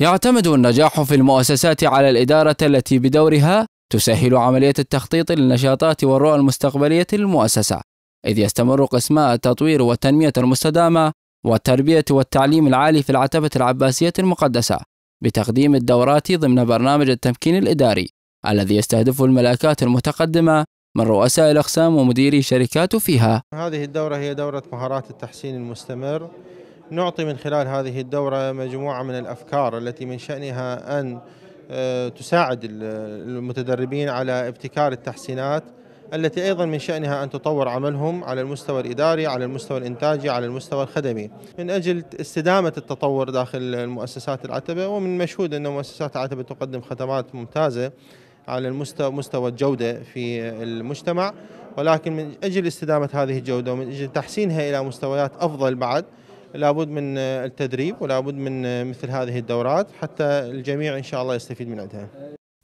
يعتمد النجاح في المؤسسات على الإدارة التي بدورها تسهل عملية التخطيط للنشاطات والرؤى المستقبلية للمؤسسة، إذ يستمر قسماء التطوير والتنمية المستدامة والتربية والتعليم العالي في العتبة العباسية المقدسة، بتقديم الدورات ضمن برنامج التمكين الإداري، الذي يستهدف الملاكات المتقدمة من رؤساء الأقسام ومديري الشركات فيها. هذه الدورة هي دورة مهارات التحسين المستمر. نعطي من خلال هذه الدورة مجموعة من الأفكار التي من شأنها أن آه، تساعد المتدربين على ابتكار التحسينات التي أيضا من شأنها أن تطور عملهم على المستوى الإداري على المستوى الإنتاجي على المستوى الخدمي من أجل استدامة التطور داخل المؤسسات العتبة ومن مشهود أن مؤسسات العتبة تقدم خدمات ممتازة على المستوى مستوى الجودة في المجتمع ولكن من أجل استدامة هذه الجودة ومن أجل تحسينها إلى مستويات أفضل بعد لابد من التدريب ولابد من مثل هذه الدورات حتى الجميع إن شاء الله يستفيد من عندها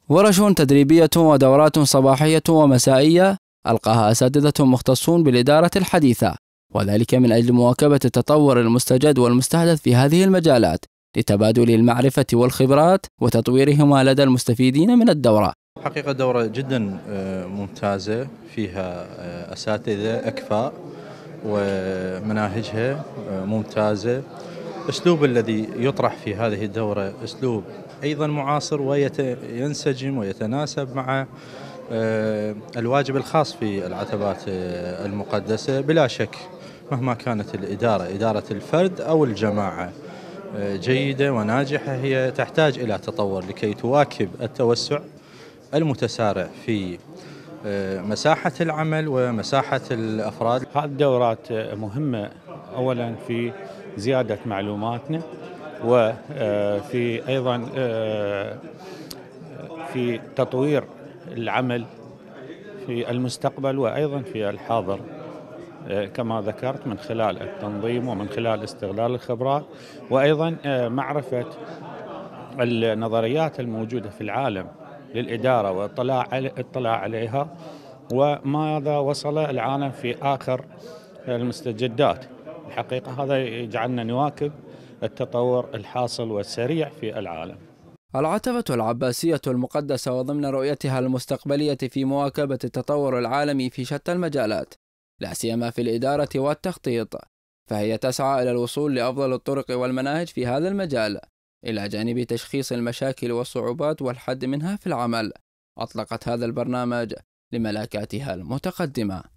ورش تدريبية ودورات صباحية ومسائية ألقاها أساتذة مختصون بالإدارة الحديثة وذلك من أجل مواكبة التطور المستجد والمستحدث في هذه المجالات لتبادل المعرفة والخبرات وتطويرهما لدى المستفيدين من الدورة حقيقة دورة جدا آه، ممتازة فيها آه، أساتذة أكفاء ومناهجها آه، ممتازة أسلوب الذي يطرح في هذه الدورة أسلوب أيضا معاصر وينسجم ويتناسب مع آه، الواجب الخاص في العتبات آه، المقدسة بلا شك مهما كانت الإدارة إدارة الفرد أو الجماعة جيدة وناجحة هي تحتاج إلى تطور لكي تواكب التوسع المتسارع في مساحة العمل ومساحة الأفراد هذه الدورات مهمة أولا في زيادة معلوماتنا وفي آه، أيضا آه، في تطوير العمل في المستقبل وأيضا في الحاضر آه، كما ذكرت من خلال التنظيم ومن خلال استغلال الخبرات وأيضا معرفة النظريات الموجودة في العالم للإدارة واطلاع اطلاع عليها وماذا وصل العالم في آخر المستجدات الحقيقة هذا يجعلنا نواكب التطور الحاصل والسريع في العالم العتبة العباسية المقدسة وضمن رؤيتها المستقبلية في مواكبة التطور العالمي في شتى المجالات، لا سيما في الإدارة والتخطيط، فهي تسعى إلى الوصول لأفضل الطرق والمناهج في هذا المجال، إلى جانب تشخيص المشاكل والصعوبات والحد منها في العمل أطلقت هذا البرنامج لملاكاتها المتقدمة